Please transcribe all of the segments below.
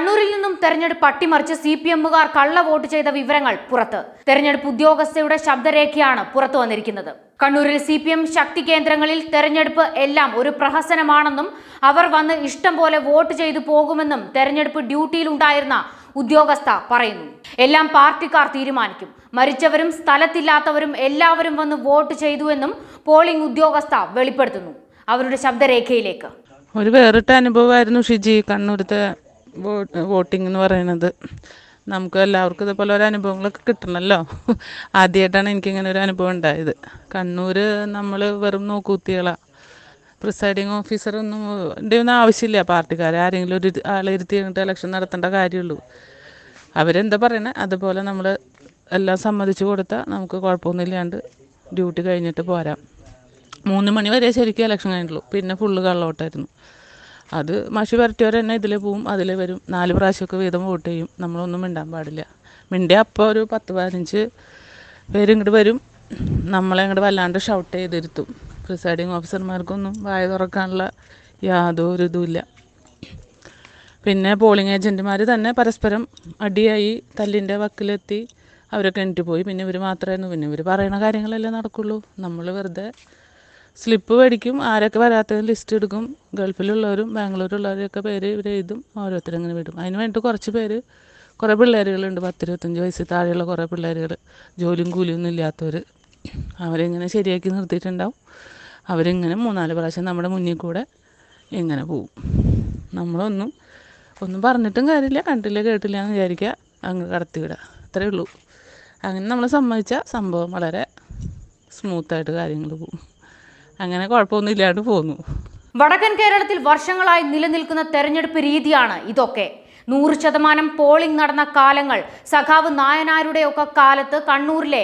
കണ്ണൂരിൽ നിന്നും തെരഞ്ഞെടുപ്പ് അട്ടിമറിച്ച് സി പി എമ്മുകാർ കള്ള വോട്ട് ചെയ്ത വിവരങ്ങൾ പുറത്ത് തെരഞ്ഞെടുപ്പ് ഉദ്യോഗസ്ഥയുടെ ശബ്ദരേഖയാണ് പുറത്തു വന്നിരിക്കുന്നത് കണ്ണൂരിൽ സി പി എം ശക്തി കേന്ദ്രങ്ങളിൽ തെരഞ്ഞെടുപ്പ് എല്ലാം ഒരു പ്രഹസനമാണെന്നും അവർ വന്ന് ഇഷ്ടം പോലെ വോട്ട് ചെയ്തു പോകുമെന്നും തെരഞ്ഞെടുപ്പ് ഡ്യൂട്ടിയിലുണ്ടായിരുന്ന ഉദ്യോഗസ്ഥ പറയുന്നു എല്ലാം പാർട്ടിക്കാർ തീരുമാനിക്കും മരിച്ചവരും സ്ഥലത്തില്ലാത്തവരും എല്ലാവരും വന്ന് വോട്ട് ചെയ്തുവെന്നും പോളിംഗ് ഉദ്യോഗസ്ഥ വെളിപ്പെടുത്തുന്നു അവരുടെ ശബ്ദരേഖയിലേക്ക് ഒരു വേറിട്ട അനുഭവമായിരുന്നു ഷിജി കണ്ണൂരത്തെ വോട്ടിംഗ് എന്ന് പറയുന്നത് നമുക്ക് എല്ലാവർക്കും ഇതുപോലെ ഒരു അനുഭവങ്ങളൊക്കെ കിട്ടണമല്ലോ ആദ്യമായിട്ടാണ് എനിക്കിങ്ങനെ ഒരു അനുഭവം ഉണ്ടായത് കണ്ണൂർ നമ്മൾ വെറും നോക്കൂത്തികളാണ് പ്രിസൈഡിങ് ഓഫീസറൊന്നും ഒന്നും ആവശ്യമില്ല പാർട്ടിക്കാരെ ആരെങ്കിലും ഒരു ആളെ ഇരുത്തി കഴിഞ്ഞിട്ട് ഇലക്ഷൻ നടത്തേണ്ട കാര്യമുള്ളൂ അവരെന്താ പറയണേ അതുപോലെ നമ്മൾ എല്ലാം സമ്മതിച്ചു കൊടുത്താൽ നമുക്ക് കുഴപ്പമൊന്നുമില്ലാണ്ട് ഡ്യൂട്ടി കഴിഞ്ഞിട്ട് പോരാം മൂന്ന് മണി വരെ ശരിക്കും ഇലക്ഷൻ കഴിഞ്ഞിട്ടുള്ളൂ പിന്നെ ഫുള്ള് കള്ളോട്ടായിരുന്നു അത് മഷി പുരട്ടിയവർ തന്നെ ഇതിൽ പോവും അതിൽ വരും നാല് പ്രാവശ്യമൊക്കെ വീതം വോട്ട് ചെയ്യും നമ്മളൊന്നും മിണ്ടാൻ പാടില്ല മിണ്ടിയ അപ്പോൾ ഒരു പത്ത് പതിനഞ്ച് പേര് ഇങ്ങോട്ട് വരും നമ്മളെ ഇങ്ങോട്ട് വല്ലാണ്ട് ഷൗട്ട് ചെയ്തിരുത്തും പ്രിസൈഡിങ് ഓഫീസർമാർക്കൊന്നും വായ തുറക്കാനുള്ള യാതൊരു ഇതുമില്ല പിന്നെ പോളിംഗ് ഏജൻറ്റുമാർ തന്നെ പരസ്പരം അടിയായി തല്ലിൻ്റെ വക്കിലെത്തി അവരൊക്കെ എണീറ്റ് പോയി പിന്നെ ഇവർ മാത്രമായിരുന്നു പിന്നെ ഇവർ പറയുന്ന കാര്യങ്ങളല്ലേ നടക്കുള്ളൂ നമ്മൾ വെറുതെ സ്ലിപ്പ് മേടിക്കും ആരൊക്കെ വരാത്തതിന് ലിസ്റ്റ് എടുക്കും ഗൾഫിലുള്ളവരും ബാംഗ്ലൂരുള്ളവരെയൊക്കെ പേര് ഇവർ എഴുതും അങ്ങനെ വിടും അതിന് വേണ്ടിയിട്ട് കുറച്ച് പേര് കുറേ പിള്ളേരുകളുണ്ട് പത്തിരുപത്തഞ്ച് വയസ്സിൽ താഴെയുള്ള കുറേ പിള്ളേരുകൾ ജോലിയും കൂലിയൊന്നും ഇല്ലാത്തവർ അവരിങ്ങനെ ശരിയാക്കി നിർത്തിയിട്ടുണ്ടാവും അവരിങ്ങനെ മൂന്നാല് പ്രാവശ്യം നമ്മുടെ മുന്നിൽ കൂടെ ഇങ്ങനെ പോവും നമ്മളൊന്നും ഒന്നും പറഞ്ഞിട്ടും കാര്യമില്ല കണ്ടില്ല കേട്ടില്ല എന്ന് വിചാരിക്കുക അങ്ങ് കടത്തിവിടുക അത്രയേ ഉള്ളൂ അങ്ങനെ നമ്മൾ സമ്മതിച്ചാൽ സംഭവം വളരെ സ്മൂത്തായിട്ട് കാര്യങ്ങൾ പോകും അങ്ങനെ കുഴപ്പമൊന്നുമില്ലാണ്ട് പോന്നു വടക്കൻ കേരളത്തിൽ വർഷങ്ങളായി നിലനിൽക്കുന്ന തെരഞ്ഞെടുപ്പ് രീതിയാണ് ഇതൊക്കെ നൂറ് ശതമാനം പോളിംഗ് നടന്ന കാലങ്ങൾ സഖാവ് നായനാരുടെയൊക്കെ കാലത്ത് കണ്ണൂരിലെ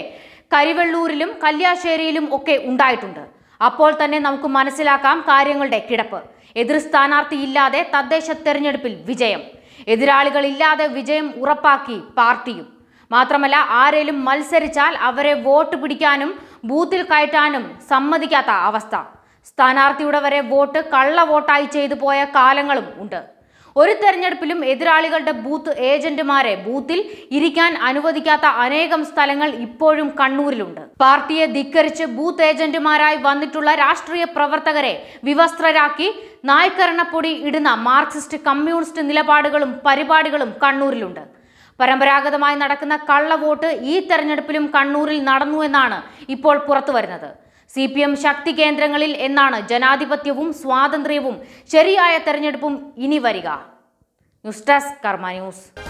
കരിവെള്ളൂരിലും കല്യാശ്ശേരിയിലും ഒക്കെ ഉണ്ടായിട്ടുണ്ട് അപ്പോൾ തന്നെ നമുക്ക് മനസ്സിലാക്കാം കാര്യങ്ങളുടെ കിടപ്പ് എതിർ സ്ഥാനാർത്ഥി ഇല്ലാതെ തദ്ദേശ തെരഞ്ഞെടുപ്പിൽ വിജയം എതിരാളികളില്ലാതെ വിജയം ഉറപ്പാക്കി പാർട്ടിയും മാത്രമല്ല ആരേലും മത്സരിച്ചാൽ അവരെ വോട്ട് പിടിക്കാനും ബൂത്തിൽ കയറ്റാനും സമ്മതിക്കാത്ത അവസ്ഥ സ്ഥാനാർത്ഥിയുടെ വരെ വോട്ട് കള്ള വോട്ടായി ചെയ്തു പോയ കാലങ്ങളും ഉണ്ട് ഒരു തെരഞ്ഞെടുപ്പിലും എതിരാളികളുടെ ബൂത്ത് ഏജന്റുമാരെ ബൂത്തിൽ ഇരിക്കാൻ അനുവദിക്കാത്ത അനേകം സ്ഥലങ്ങൾ ഇപ്പോഴും കണ്ണൂരിലുണ്ട് പാർട്ടിയെ ധിക്കരിച്ച് ബൂത്ത് ഏജന്റുമാരായി വന്നിട്ടുള്ള രാഷ്ട്രീയ പ്രവർത്തകരെ വിവസ്ത്രരാക്കി നായ്ക്കരണപ്പൊടി ഇടുന്ന മാർക്സിസ്റ്റ് കമ്മ്യൂണിസ്റ്റ് നിലപാടുകളും പരിപാടികളും കണ്ണൂരിലുണ്ട് പരമ്പരാഗതമായി നടക്കുന്ന കള്ളവോട്ട് ഈ തെരഞ്ഞെടുപ്പിലും കണ്ണൂരിൽ നടന്നു എന്നാണ് ഇപ്പോൾ വരുന്നത് സി പി എം ശക്തി കേന്ദ്രങ്ങളിൽ എന്നാണ് ജനാധിപത്യവും സ്വാതന്ത്ര്യവും ശരിയായ തെരഞ്ഞെടുപ്പും ഇനി വരിക ന്യൂസ് ഡെസ്ക് കർമ്മ ന്യൂസ്